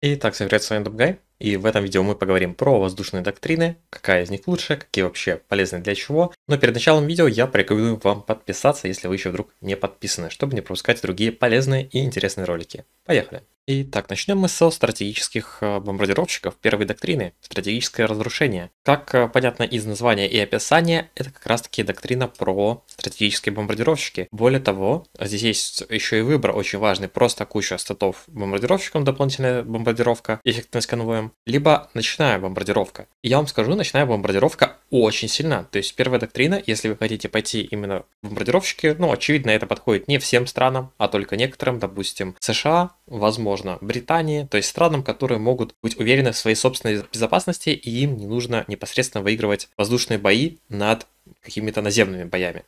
Итак, всем привет, с вами Дубгай, и в этом видео мы поговорим про воздушные доктрины, какая из них лучше, какие вообще полезны для чего. Но перед началом видео я порекомендую вам подписаться, если вы еще вдруг не подписаны, чтобы не пропускать другие полезные и интересные ролики. Поехали! Итак, начнем мы со стратегических э, бомбардировщиков первой доктрины – стратегическое разрушение. Как э, понятно из названия и описания, это как раз-таки доктрина про стратегические бомбардировщики. Более того, здесь есть еще и выбор очень важный, просто куча статов бомбардировщикам дополнительная бомбардировка, эффективность конвоем, либо ночная бомбардировка. И я вам скажу, ночная бомбардировка очень сильна. То есть первая доктрина, если вы хотите пойти именно в бомбардировщики, ну, очевидно, это подходит не всем странам, а только некоторым, допустим, США, возможно, возможно, Британии, то есть странам, которые могут быть уверены в своей собственной безопасности, и им не нужно непосредственно выигрывать воздушные бои над какими-то наземными боями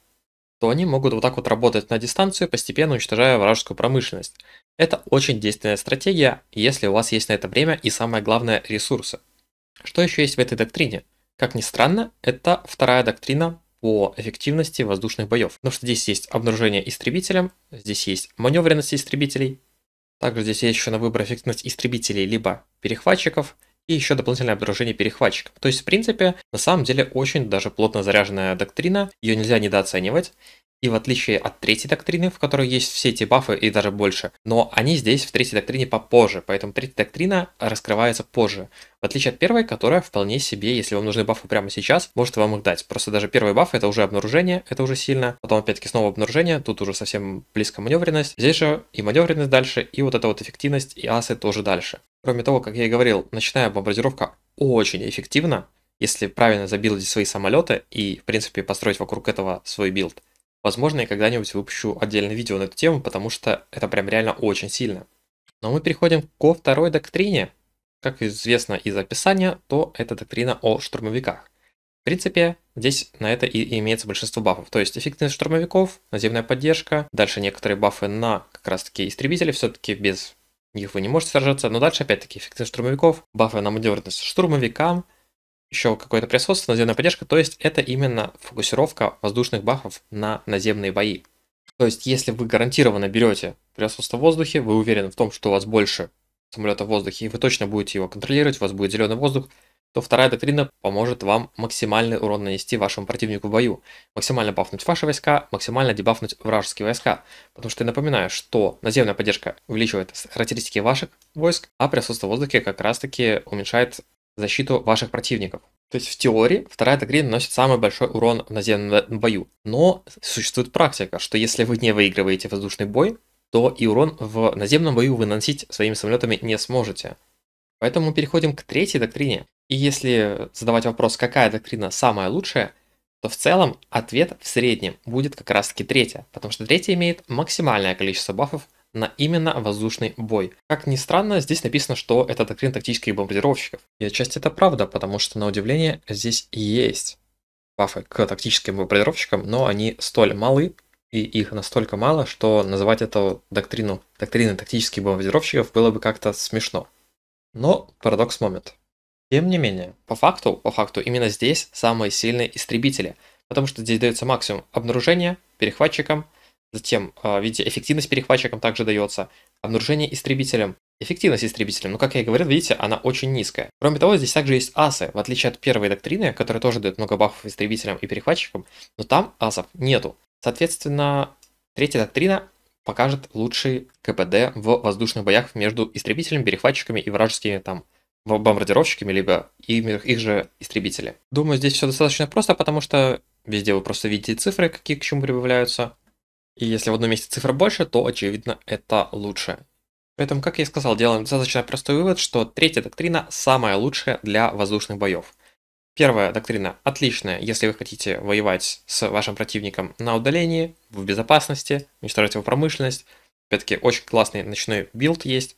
то они могут вот так вот работать на дистанцию, постепенно уничтожая вражескую промышленность. Это очень действенная стратегия, если у вас есть на это время и самое главное ресурсы. Что еще есть в этой доктрине? Как ни странно, это вторая доктрина по эффективности воздушных боев. Потому что здесь есть обнаружение истребителем, здесь есть маневренность истребителей, также здесь есть еще на выбор эффективность истребителей либо перехватчиков и еще дополнительное обнаружение перехватчиков. То есть, в принципе, на самом деле очень даже плотно заряженная доктрина, ее нельзя недооценивать. И в отличие от третьей доктрины, в которой есть все эти бафы и даже больше, но они здесь в третьей доктрине попозже, поэтому третья доктрина раскрывается позже. В отличие от первой, которая вполне себе, если вам нужны бафы прямо сейчас, может вам их дать. Просто даже первый баф это уже обнаружение, это уже сильно. Потом опять-таки снова обнаружение, тут уже совсем близко маневренность. Здесь же и маневренность дальше, и вот эта вот эффективность, и асы тоже дальше. Кроме того, как я и говорил, ночная бомбардировка очень эффективна, если правильно забилдить свои самолеты и, в принципе, построить вокруг этого свой билд. Возможно, я когда-нибудь выпущу отдельное видео на эту тему, потому что это прям реально очень сильно. Но мы переходим ко второй доктрине. Как известно из описания, то это доктрина о штурмовиках. В принципе, здесь на это и имеется большинство бафов. То есть эффективность штурмовиков, наземная поддержка, дальше некоторые бафы на как раз таки истребители, все-таки без них вы не можете сражаться, но дальше опять-таки эффективность штурмовиков, бафы на маневренность штурмовикам, еще какое-то присутствие, наземная поддержка, то есть это именно фокусировка воздушных бафов на наземные бои. То есть, если вы гарантированно берете присутствие в воздухе, вы уверены в том, что у вас больше самолета в воздухе, и вы точно будете его контролировать, у вас будет зеленый воздух, то вторая доктрина поможет вам максимальный урон нанести вашему противнику в бою, максимально бафнуть ваши войска, максимально дебафнуть вражеские войска. Потому что я напоминаю, что наземная поддержка увеличивает характеристики ваших войск, а присутствие в воздухе как раз таки уменьшает защиту ваших противников. То есть в теории вторая доктрина наносит самый большой урон в наземном бою. Но существует практика, что если вы не выигрываете воздушный бой, то и урон в наземном бою вы наносить своими самолетами не сможете. Поэтому мы переходим к третьей доктрине. И если задавать вопрос, какая доктрина самая лучшая, то в целом ответ в среднем будет как раз таки третья, потому что третья имеет максимальное количество бафов на именно воздушный бой. Как ни странно, здесь написано, что это доктрина тактических бомбардировщиков. И отчасти это правда, потому что, на удивление, здесь есть бафы к тактическим бомбардировщикам, но они столь малы, и их настолько мало, что называть эту доктрину доктриной тактических бомбардировщиков было бы как-то смешно. Но парадокс момент. Тем не менее, по факту, по факту именно здесь самые сильные истребители, потому что здесь дается максимум обнаружения, перехватчикам – Затем, а, видите, эффективность перехватчикам также дается. Обнаружение а истребителям. Эффективность истребителям, ну как я и говорил, видите, она очень низкая. Кроме того, здесь также есть асы, в отличие от первой доктрины, которая тоже дает много бафов истребителям и перехватчикам, но там асов нету. Соответственно, третья доктрина покажет лучший КПД в воздушных боях между истребителями, перехватчиками и вражескими там бомбардировщиками, либо их, их же истребители. Думаю, здесь все достаточно просто, потому что везде вы просто видите цифры, какие к чему прибавляются. И если в одном месте цифра больше, то, очевидно, это лучше. Поэтому, как я и сказал, делаем достаточно простой вывод, что третья доктрина самая лучшая для воздушных боев. Первая доктрина отличная, если вы хотите воевать с вашим противником на удалении, в безопасности, уничтожать его промышленность. Опять-таки, очень классный ночной билд есть.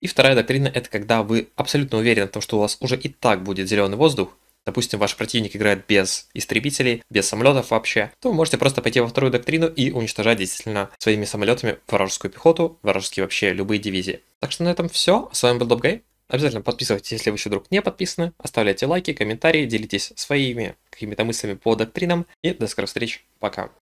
И вторая доктрина – это когда вы абсолютно уверены в том, что у вас уже и так будет зеленый воздух, допустим, ваш противник играет без истребителей, без самолетов вообще, то вы можете просто пойти во вторую доктрину и уничтожать действительно своими самолетами вражескую пехоту, вражеские вообще любые дивизии. Так что на этом все. С вами был Добгай. Обязательно подписывайтесь, если вы еще вдруг не подписаны. Оставляйте лайки, комментарии, делитесь своими какими-то мыслями по доктринам. И до скорых встреч. Пока.